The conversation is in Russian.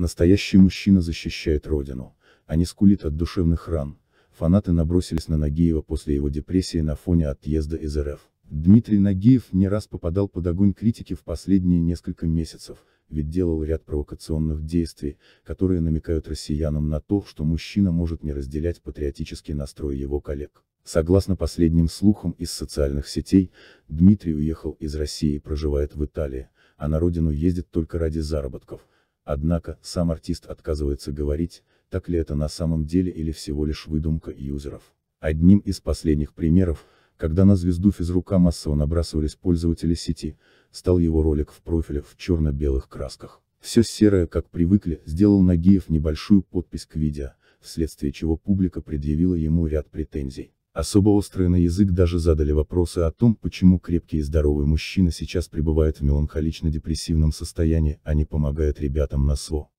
Настоящий мужчина защищает родину, а не скулит от душевных ран. Фанаты набросились на Нагиева после его депрессии на фоне отъезда из РФ. Дмитрий Нагиев не раз попадал под огонь критики в последние несколько месяцев, ведь делал ряд провокационных действий, которые намекают россиянам на то, что мужчина может не разделять патриотический настрой его коллег. Согласно последним слухам из социальных сетей, Дмитрий уехал из России и проживает в Италии, а на родину ездит только ради заработков – Однако, сам артист отказывается говорить, так ли это на самом деле или всего лишь выдумка юзеров. Одним из последних примеров, когда на звезду физрука массово набрасывались пользователи сети, стал его ролик в профиле в черно-белых красках. Все серое, как привыкли, сделал Нагиев небольшую подпись к видео, вследствие чего публика предъявила ему ряд претензий. Особо острые на язык даже задали вопросы о том, почему крепкие и здоровые мужчины сейчас пребывают в меланхолично-депрессивном состоянии, а не помогают ребятам на СВО.